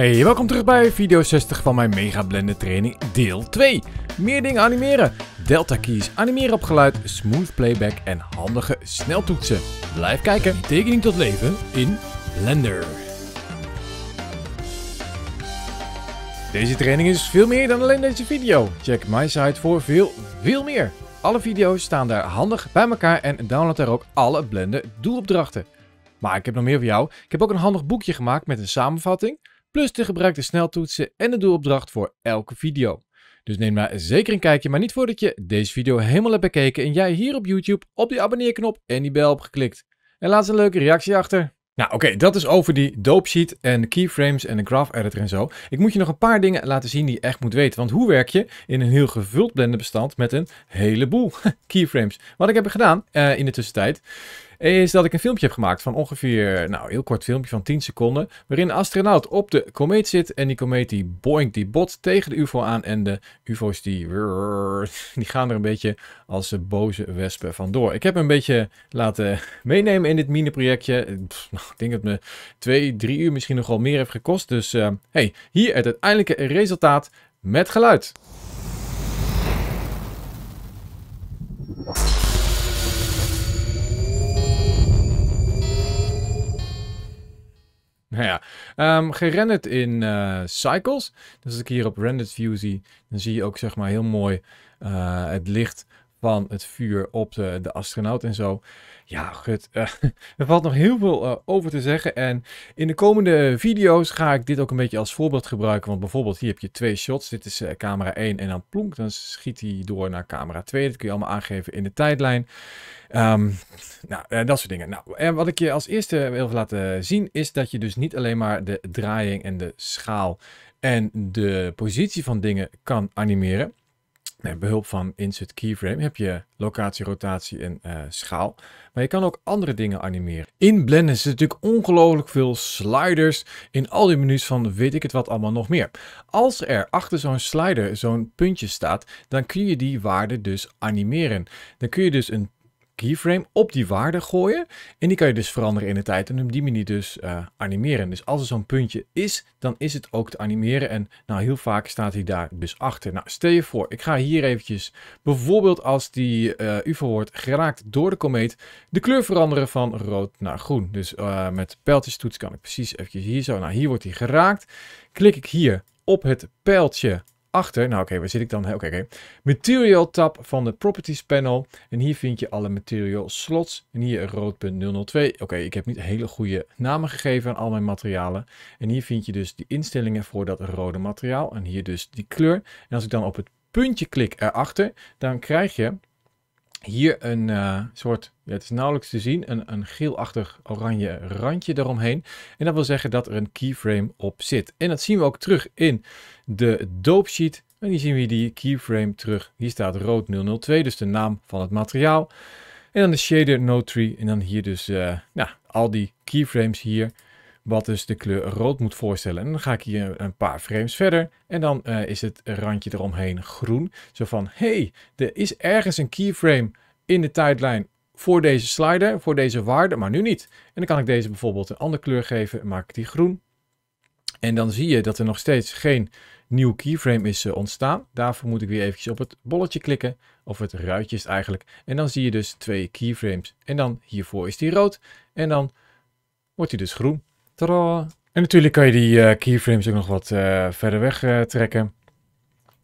Hey, welkom terug bij video 60 van mijn Mega Blender training deel 2. Meer dingen animeren, delta keys, animeren op geluid, smooth playback en handige sneltoetsen. Blijf kijken, tekening tot leven in Blender. Deze training is veel meer dan alleen deze video. Check mijn site voor veel, veel meer. Alle video's staan daar handig bij elkaar en download daar ook alle Blender doelopdrachten. Maar ik heb nog meer voor jou. Ik heb ook een handig boekje gemaakt met een samenvatting plus de gebruikte sneltoetsen en de doelopdracht voor elke video. Dus neem daar zeker een kijkje, maar niet voordat je deze video helemaal hebt bekeken en jij hier op YouTube op die abonneerknop en die bel hebt geklikt. En laat eens een leuke reactie achter. Nou oké, dat is over die dope sheet en de keyframes en de graph editor en zo. Ik moet je nog een paar dingen laten zien die je echt moet weten. Want hoe werk je in een heel gevuld blendenbestand met een heleboel keyframes? Wat ik heb gedaan eh, in de tussentijd is dat ik een filmpje heb gemaakt van ongeveer, nou, heel kort filmpje van 10 seconden, waarin een astronaut op de komeet zit en die komeet die boink, die bot tegen de UFO aan en de UFO's die, die gaan er een beetje als boze wespen vandoor. Ik heb hem een beetje laten meenemen in dit mini-projectje. Nou, ik denk dat me twee, drie uur misschien nogal meer heeft gekost. Dus uh, hey, hier het uiteindelijke resultaat met geluid. Nou ja, um, gerenderd in eh, cycles. Dus als ik hier op rendered view zie, dan zie je ook zeg maar heel mooi eh, het licht van het vuur op de, de astronaut en zo. Ja, gut, eh, er valt nog heel veel eh, over te zeggen. En in de komende video's ga ik dit ook een beetje als voorbeeld gebruiken. Want bijvoorbeeld hier heb je twee shots. Dit is eh, camera 1 en dan plonk, dan schiet hij door naar camera 2. Dat kun je allemaal aangeven in de tijdlijn. Um, nou, dat soort dingen. Nou, en wat ik je als eerste wil laten zien is dat je dus niet alleen maar de draaiing en de schaal en de positie van dingen kan animeren. Met behulp van Insert Keyframe heb je locatie, rotatie en eh, schaal. Maar je kan ook andere dingen animeren. In Blender zitten natuurlijk ongelooflijk veel sliders in al die menus van weet ik het wat allemaal nog meer. Als er achter zo'n slider zo'n puntje staat, dan kun je die waarde dus animeren. Dan kun je dus een keyframe op die waarde gooien. En die kan je dus veranderen in de tijd en op die manier dus eh, animeren. Dus als er zo'n puntje is, dan is het ook te animeren. En nou, heel vaak staat hij daar dus achter. Nou, stel je voor, ik ga hier eventjes bijvoorbeeld als die uh, eh, UFO wordt geraakt door de komeet, de kleur veranderen van rood naar groen. Dus uh, met pijltjestoets kan ik precies eventjes hier zo. Nou, hier wordt hij geraakt. Klik ik hier op het pijltje achter, nou oké, waar zit ik dan? Oké, Material tab van de Properties panel. En hier vind je alle material slots. En hier rood punt .002. Oké, ik heb niet hele goede namen gegeven aan al mijn materialen. En hier vind je dus die instellingen voor dat rode materiaal. En hier dus die kleur. En als ik dan op het puntje klik erachter, dan krijg je hier een eh, soort, ja, het is nauwelijks te zien, een, een geelachtig oranje randje eromheen. En dat wil zeggen dat er een keyframe op zit. En dat zien we ook terug in de dope sheet. En hier zien we die keyframe terug. Hier staat rood 002, dus de naam van het materiaal. En dan de shader no tree. En dan hier dus eh, nou, al die keyframes hier wat dus de kleur rood moet voorstellen. En dan ga ik hier een paar frames verder en dan eh, is het randje eromheen groen. Zo van, hey, er is ergens een keyframe in de tijdlijn voor deze slider, voor deze waarde, maar nu niet. En dan kan ik deze bijvoorbeeld een andere kleur geven, maak ik die groen. En dan zie je dat er nog steeds geen nieuw keyframe is eh, ontstaan. Daarvoor moet ik weer eventjes op het bolletje klikken, of het ruitje is eigenlijk. En dan zie je dus twee keyframes. En dan hiervoor is die rood en dan wordt hij dus groen. En natuurlijk kan je die eh, keyframes ook nog wat eh, verder weg eh, trekken.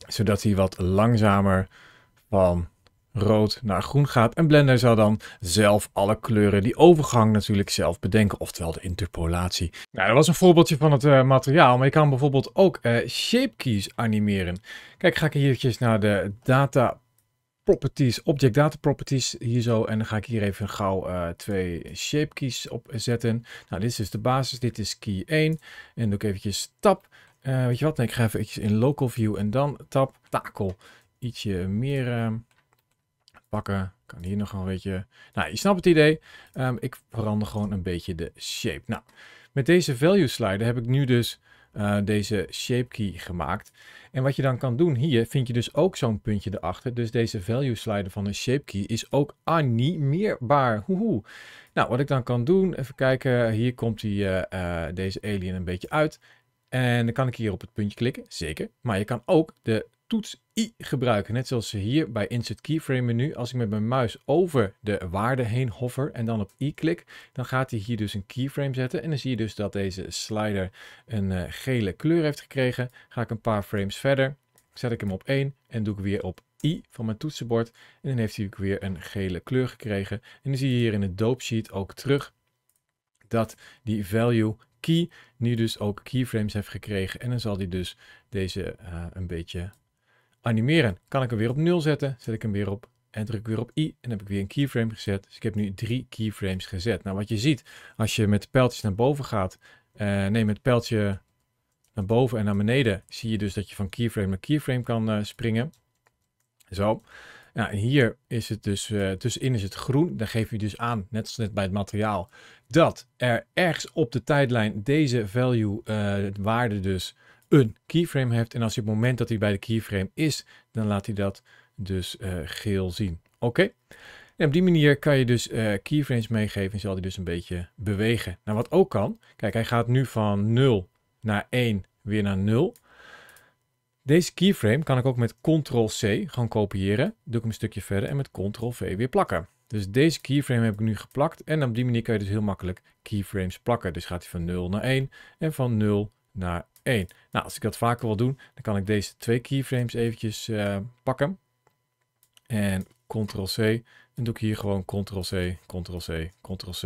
Zodat hij wat langzamer van rood naar groen gaat. En Blender zal dan zelf alle kleuren die overgang natuurlijk zelf bedenken. Oftewel de interpolatie. Nou, dat was een voorbeeldje van het materiaal. Maar je kan bijvoorbeeld ook shape keys animeren. Kijk, ga ik hier eventjes naar de data properties, object data properties hier zo. En dan ga ik hier even gauw eh, twee shape keys op zetten. Nou, dit is dus de basis. Dit is key 1. En doe ik eventjes tab. Uh, eh, weet je wat? Nee, ik ga even in local view en dan tab. Takel. Ietsje meer ehm, pakken. Kan hier nog een beetje... Nou, je snapt het idee. Ehm, ik verander gewoon een beetje de shape. Nou, met deze value slider heb ik nu dus eh, deze shape key gemaakt. En wat je dan kan doen hier, vind je dus ook zo'n puntje erachter. Dus deze value slider van de shape key is ook animeerbaar. Hoehoe. Nou, wat ik dan kan doen, even kijken. Hier komt die, eh, eh, deze alien een beetje uit. En dan kan ik hier op het puntje klikken, zeker. Maar je kan ook de toets I gebruiken. Net zoals hier bij Insert Keyframe menu. Als ik met mijn muis over de waarde heen hover en dan op I klik, dan gaat hij hier dus een keyframe zetten. En dan zie je dus dat deze slider een eh, gele kleur heeft gekregen. Ga ik een paar frames verder, zet ik hem op 1 en doe ik weer op I van mijn toetsenbord. En dan heeft hij weer een gele kleur gekregen. En dan zie je hier in het dope sheet ook terug dat die value key nu dus ook keyframes heeft gekregen. En dan zal die dus deze eh, een beetje animeren. Kan ik hem weer op 0 zetten? Zet ik hem weer op en druk weer op i en heb ik weer een keyframe gezet. Dus ik heb nu drie keyframes gezet. Nou, wat je ziet als je met pijltjes naar boven gaat, eh, nee, met pijltje naar boven en naar beneden, zie je dus dat je van keyframe naar keyframe kan eh, springen. Zo. Nou, hier is het dus, eh, tussenin is het groen. Dan geef je dus aan, net als net bij het materiaal, dat er ergens op de tijdlijn deze value, uh, waarde dus, een keyframe heeft. En als je op het moment dat hij bij de keyframe is, dan laat hij dat dus eh, geel zien. Oké. En op die manier kan je dus eh, keyframes meegeven en zal hij dus een beetje bewegen. Nou, wat ook kan, kijk, hij gaat nu van 0 naar 1 weer naar 0. Deze keyframe kan ik ook met Ctrl-C gaan kopiëren. Doe ik hem een stukje verder en met Ctrl-V weer plakken. Dus deze keyframe heb ik nu geplakt en op die manier kan je dus heel makkelijk keyframes plakken. Dus gaat hij van 0 naar 1 en van 0 naar 1. Nou, als ik dat vaker wil doen, dan kan ik deze twee keyframes eventjes eh, pakken. En Ctrl-C. En doe ik hier gewoon Ctrl-C, Ctrl-C, Ctrl-C.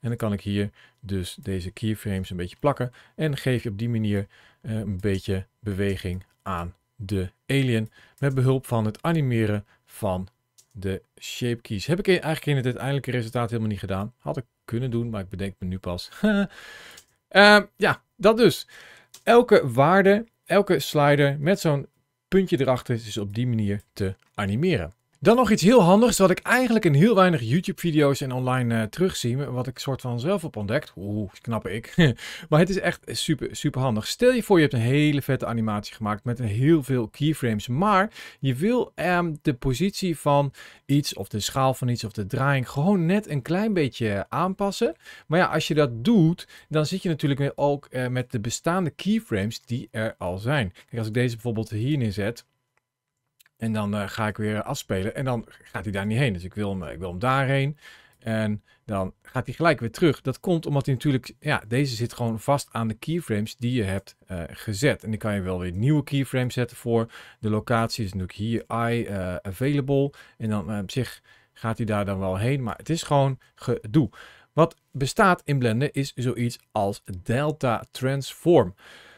En dan kan ik hier dus deze keyframes een beetje plakken. En geef je op die manier eh, een beetje beweging aan de alien. Met behulp van het animeren van de shape keys. Heb ik e- eigenlijk in het uiteindelijke resultaat helemaal niet gedaan. Had ik kunnen doen, maar ik bedenk me nu pas. Eh, ja, dat dus elke waarde, elke slider met zo'n puntje erachter is op die manier te animeren. Dan nog iets heel handigs, wat ik eigenlijk in heel weinig YouTube-video's en online uh, terugzie. Wat ik soort van zelf heb ontdekt. Oeh, knappe ik. maar het is echt super, super handig. Stel je voor, je hebt een hele vette animatie gemaakt met heel veel keyframes. Maar je wil ehm, de positie van iets, of de schaal van iets, of de draaiing gewoon net een klein beetje aanpassen. Maar ja, als je dat doet, dan zit je natuurlijk ook eh, met de bestaande keyframes die er al zijn. Kijk, als ik deze bijvoorbeeld hierin zet. En dan eh, ga ik weer afspelen. En dan gaat hij daar niet heen. Dus ik wil hem, eh, ik wil hem daarheen. En dan gaat hij gelijk weer terug. Dat komt omdat hij natuurlijk, ja, deze zit gewoon vast aan de keyframes die je hebt eh, gezet. En die kan je wel weer nieuwe keyframes zetten voor. De locatie is natuurlijk hier, I available. En dan op zich gaat hij daar dan wel heen. Maar het is gewoon gedoe. Wat bestaat in Blender is zoiets als Delta Transform.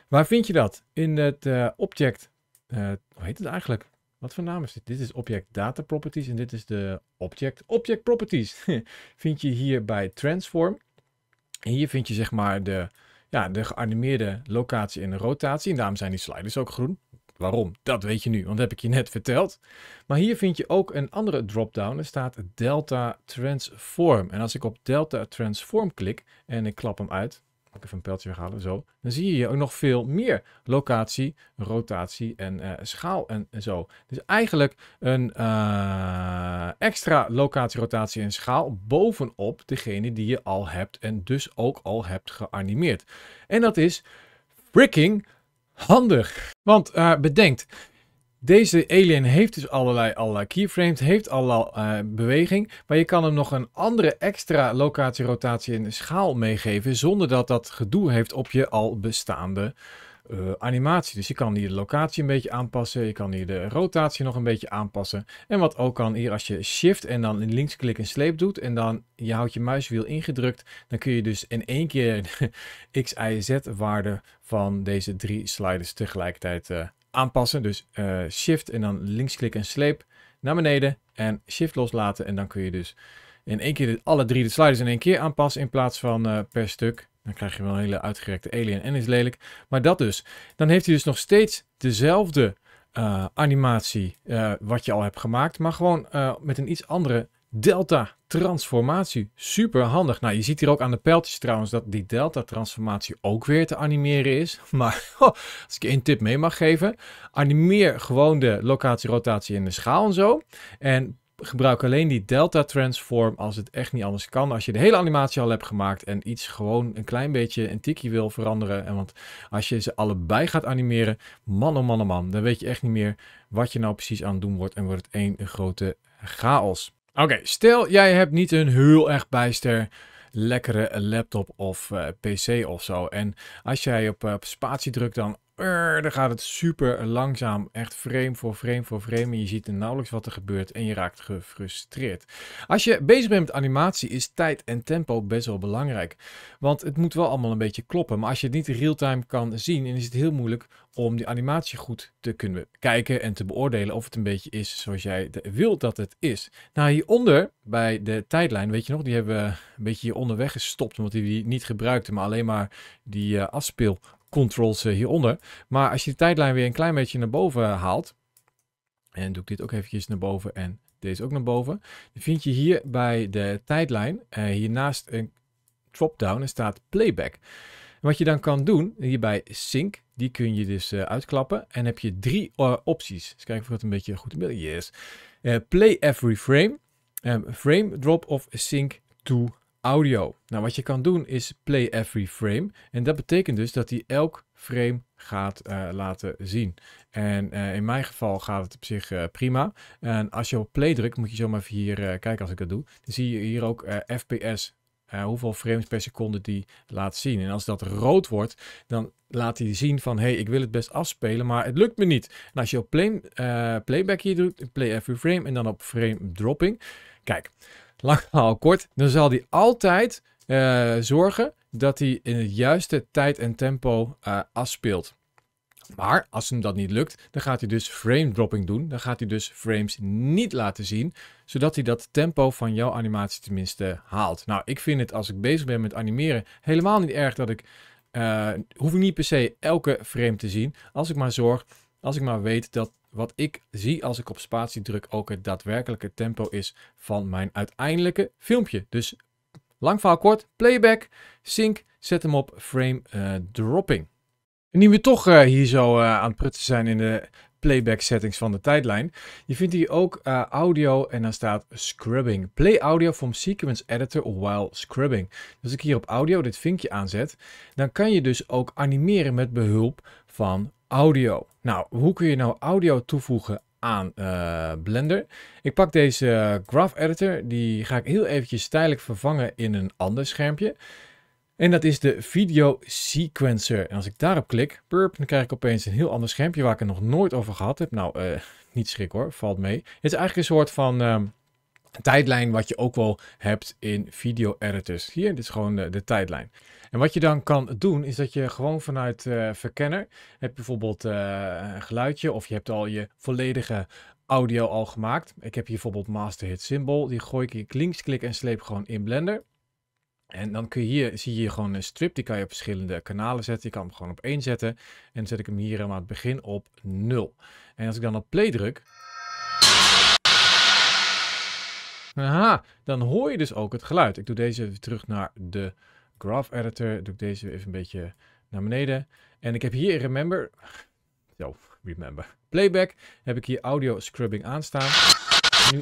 Waar vind je dat? In het object, hoe heet het eigenlijk? Wat voor naam is dit? Dit is Object Data Properties en dit is de Object Object Properties. vind je hier bij Transform. En hier vind je zeg maar de, ja, de geanimeerde locatie en de rotatie. En daarom zijn die sliders ook groen. Waarom? Dat weet je nu, want dat heb ik je net verteld. Maar hier vind je ook een andere drop-down. Er staat Delta Transform. En als ik op Delta Transform klik en ik klap hem uit, ook even een pijltje weghalen, zo. Dan zie je ook nog veel meer locatie, rotatie en eh, schaal en, en, zo. Dus eigenlijk een eh, extra locatie, rotatie en schaal bovenop degene die je al hebt en dus ook al hebt geanimeerd. En dat is freaking handig. Want uh, bedenkt, deze alien heeft dus allerlei, allerlei keyframes, heeft allerlei eh, beweging, maar je kan hem nog een andere extra locatie, rotatie en schaal meegeven, zonder dat dat gedoe heeft op je al bestaande eh, animatie. Dus je kan hier de locatie een beetje aanpassen, je kan hier de rotatie nog een beetje aanpassen. En wat ook kan hier als je shift en dan linksklik en sleep doet en dan je houdt je muiswiel ingedrukt, dan kun je dus in één keer de x, y, z waarde van deze drie sliders tegelijkertijd uh, aanpassen. Dus eh, shift en dan linksklik en sleep naar beneden en shift loslaten. En dan kun je dus in één keer de, alle drie de sliders in één keer aanpassen in plaats van eh, per stuk. Dan krijg je wel een hele uitgerekte alien en is lelijk. Maar dat dus. Dan heeft hij dus nog steeds dezelfde eh, animatie wat je al hebt gemaakt. Maar gewoon met een iets andere delta transformatie. Super handig. Nou, je ziet hier ook aan de pijltjes trouwens dat die delta transformatie ook weer te animeren is. Maar als ik je één tip mee mag geven, animeer gewoon de locatie, rotatie en de schaal en zo. En gebruik alleen die delta transform als het echt niet anders kan. Als je de hele animatie al hebt gemaakt en iets gewoon een klein beetje een tikje wil veranderen. En want als je ze allebei gaat animeren, man oh man oh man, dan weet je echt niet meer wat je nou precies aan het doen wordt en wordt het één grote chaos. Oké, stel jij hebt niet een heel erg bijster lekkere laptop of eh, pc of zo. En als jij op, eh, op spatie drukt, dan eh, dan gaat het super langzaam. Echt frame voor frame voor frame. En je ziet er nauwelijks wat er gebeurt en je raakt gefrustreerd. Als je bezig bent met animatie is tijd en tempo best wel belangrijk. Want het moet wel allemaal een beetje kloppen. Maar als je het niet real-time kan zien, dan is het heel moeilijk om die animatie goed te kunnen kijken en te beoordelen of het een beetje is zoals jij wilt dat het is. Nou, hieronder bij de tijdlijn, weet je nog, die hebben we een beetje onderweg gestopt omdat we die niet gebruikten, maar alleen maar die uh, afspeel controls eh, hieronder. Maar als je de tijdlijn weer een klein beetje naar boven haalt. En doe ik dit ook eventjes naar boven en deze ook naar boven. Dan vind je hier bij de tijdlijn eh, hiernaast een drop-down en staat playback. wat je dan kan doen, hierbij sync, die kun je dus eh, uitklappen. En heb je drie opties. Eens kijken of dat een beetje goed in beeld is. play every frame, frame drop of sync to audio. Nou, wat je kan doen is play every frame. En dat betekent dus dat hij elk frame gaat eh, laten zien. En eh, in mijn geval gaat het op zich eh, prima. En als je op play drukt, moet je zomaar even hier kijken als ik dat doe. Dan zie je hier ook FPS. hoeveel frames per seconde die laat zien. En als dat rood wordt, dan laat hij zien van... hey, ik wil het best afspelen, maar het lukt me niet. En als je op play, playback hier doet, play every frame... en dan op frame dropping... Kijk, lang al kort, dan zal die altijd eh, zorgen dat hij in het juiste tijd en tempo uh, afspeelt. Maar als hem dat niet lukt, dan gaat hij dus frame dropping doen. Dan gaat hij dus frames niet laten zien, zodat hij dat tempo van jouw animatie tenminste haalt. Nou, ik vind het als ik bezig ben met animeren helemaal niet erg dat ik. Eh, hoef ik niet per se elke frame te zien. Als ik maar zorg, als ik maar weet dat wat ik zie als ik op spatie druk ook het daadwerkelijke tempo is van mijn uiteindelijke filmpje. Dus lang verhaal kort, playback, sync, zet hem op frame eh, dropping. En nu we toch eh, hier zo uh, aan het prutsen zijn in de playback settings van de tijdlijn. Je vindt hier ook audio en dan staat scrubbing. Play audio from sequence editor while scrubbing. Dus als ik hier op audio dit vinkje aanzet, dan kan je dus ook animeren met behulp van audio. Nou, hoe kun je nou audio toevoegen aan eh, Blender? Ik pak deze eh, graph editor, die ga ik heel eventjes tijdelijk vervangen in een ander schermpje. En dat is de Video Sequencer. En als ik daarop klik, burp, dan krijg ik opeens een heel ander schermpje waar ik het nog nooit over gehad heb. Nou, eh, niet schrik hoor, valt mee. Het is eigenlijk een soort van... Ehm, tijdlijn wat je ook wel hebt in video editors. Hier, dit is gewoon de, de tijdlijn. En wat je dan kan doen, is dat je gewoon vanuit eh, Verkenner, heb je bijvoorbeeld eh, een geluidje of je hebt al je volledige audio al gemaakt. Ik heb hier bijvoorbeeld Master Hit Symbol, die gooi ik, links klik en sleep gewoon in Blender. En dan kun je hier, zie je hier gewoon een strip, die kan je op verschillende kanalen zetten. Je kan hem gewoon op 1 zetten en dan zet ik hem hier helemaal aan het begin op 0. En als ik dan op play druk, Aha, dan hoor je dus ook het geluid. Ik doe deze terug naar de graph editor. Doe ik deze even een beetje naar beneden. En ik heb hier remember... Yo, remember. Playback. Heb ik hier audio scrubbing aanstaan. Nu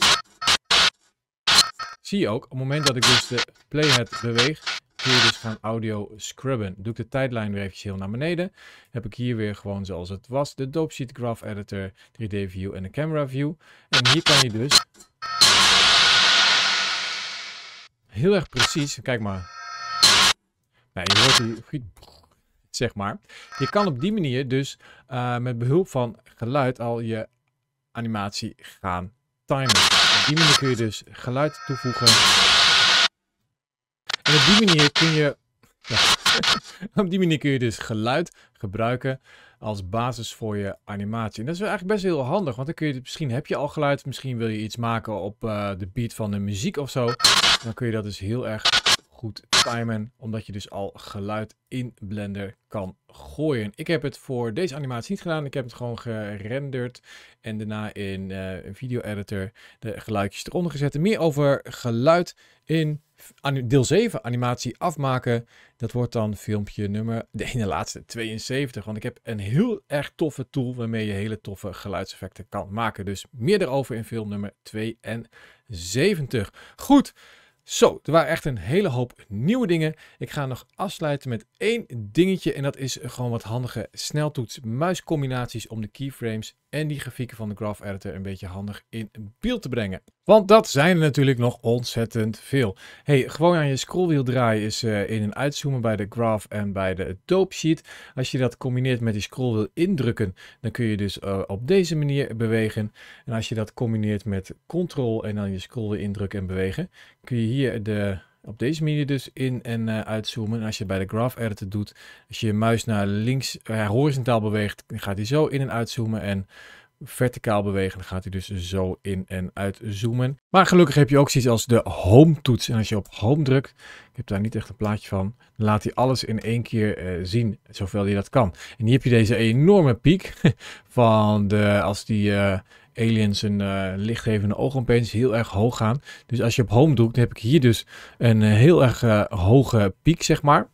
zie je ook, op het moment dat ik dus de playhead beweeg, kun je dus gaan audio scrubben. Doe ik de tijdlijn weer eventjes heel naar beneden. Heb ik hier weer gewoon zoals het was, de dopesheet graph editor, 3D view en de camera view. En hier kan je dus heel erg precies. Kijk maar. Nou, je hoort die... Zeg maar. Je kan op die manier dus eh, met behulp van geluid al je animatie gaan timen. Op die manier kun je dus geluid toevoegen. En op die manier kun je... Ja, op die manier kun je dus geluid gebruiken als basis voor je animatie. En dat is eigenlijk best heel handig, want dan kun je, misschien heb je al geluid, misschien wil je iets maken op eh, de beat van de muziek of zo. Dan kun je dat dus heel erg goed timen, omdat je dus al geluid in Blender kan gooien. Ik heb het voor deze animatie niet gedaan, ik heb het gewoon gerenderd en daarna in eh, een video editor de geluidjes eronder gezet. meer over geluid in deel 7, animatie afmaken. Dat wordt dan filmpje nummer, de ene laatste, 72. Want ik heb een heel erg toffe tool waarmee je hele toffe geluidseffecten kan maken. Dus meer daarover in film nummer 72. Goed. Zo, er waren echt een hele hoop nieuwe dingen. Ik ga nog afsluiten met één dingetje en dat is gewoon wat handige sneltoets muiscombinaties om de keyframes en die grafieken van de graph editor een beetje handig in beeld te brengen. Want dat zijn er natuurlijk nog ontzettend veel. Hey, gewoon aan je scrollwiel draaien is eh, in- en uitzoomen bij de graph en bij de dope sheet. Als je dat combineert met die scrollwiel indrukken, dan kun je dus eh, op deze manier bewegen. En als je dat combineert met control en dan je scrollwiel indrukken en bewegen, kun je hier de op deze manier dus in en eh, uitzoomen. En als je bij de graph editor doet, als je je muis naar links horizontaal beweegt, gaat hij zo in en uitzoomen. En verticaal bewegen. Dan gaat hij dus zo in en uit zoomen. Maar gelukkig heb je ook zoiets als de home toets. En als je op home drukt, ik heb daar niet echt een plaatje van, dan laat hij alles in één keer eh, zien, zoveel hij dat kan. En hier heb je deze enorme piek van de, als die eh, aliens een uh, lichtgevende oog heel erg hoog gaan. Dus als je op home drukt, dan heb ik hier dus een heel erg hoge piek, zeg maar.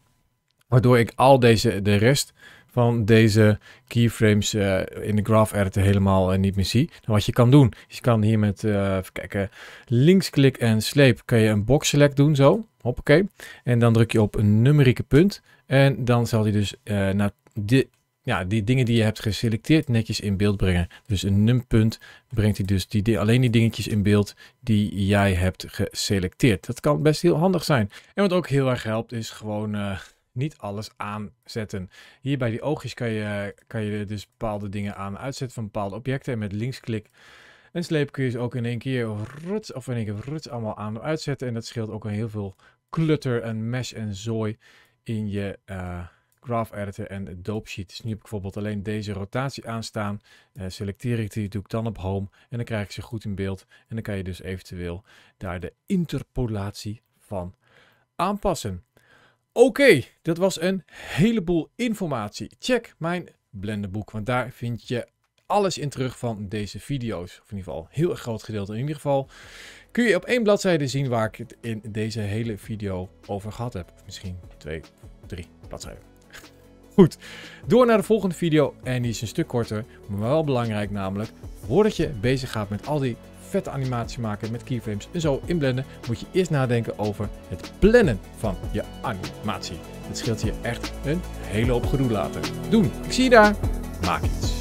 Waardoor ik al deze, de rest van deze keyframes eh, in de graph editor helemaal eh, niet meer zie. Dan nou, wat je kan doen, je kan hier met, uh, even kijken, linksklik en sleep kan je een box select doen zo. Hoppakee. En dan druk je op een numerieke punt. En dan zal hij dus naar de, ja, die dingen die je hebt geselecteerd netjes in beeld brengen. Dus een numpunt brengt hij dus die, alleen die dingetjes in beeld die jij hebt geselecteerd. Dat kan best heel handig zijn. En wat ook heel erg helpt is gewoon niet alles aanzetten. Hier bij die oogjes kan je, kan je dus bepaalde dingen aan uitzetten van bepaalde objecten. En met linksklik en sleep kun je ze ook in één keer ruts, of in één keer ruts allemaal aan uitzetten. En dat scheelt ook al heel veel clutter en mesh en zooi in je eh, graph editor en dope sheet. Dus nu heb ik bijvoorbeeld alleen deze rotatie aanstaan. Uh, selecteer ik die, doe ik dan op home en dan krijg ik ze goed in beeld. En dan kan je dus eventueel daar de interpolatie van aanpassen. Oké, dat was een heleboel informatie. Check mijn blenderboek, want daar vind je alles in terug van deze video's. Of in ieder geval heel groot gedeelte. In ieder geval kun je op één bladzijde zien waar ik het in deze hele video over gehad heb. Of misschien twee, drie bladzijden. Goed, door naar de volgende video en die is een stuk korter, maar wel belangrijk namelijk. Voordat je bezig gaat met al die vette animatie maken met keyframes en zo inblenden, moet je eerst nadenken over het plannen van je animatie. Het scheelt je echt een hele hoop gedoe later. Doen, ik zie je daar. Maak iets.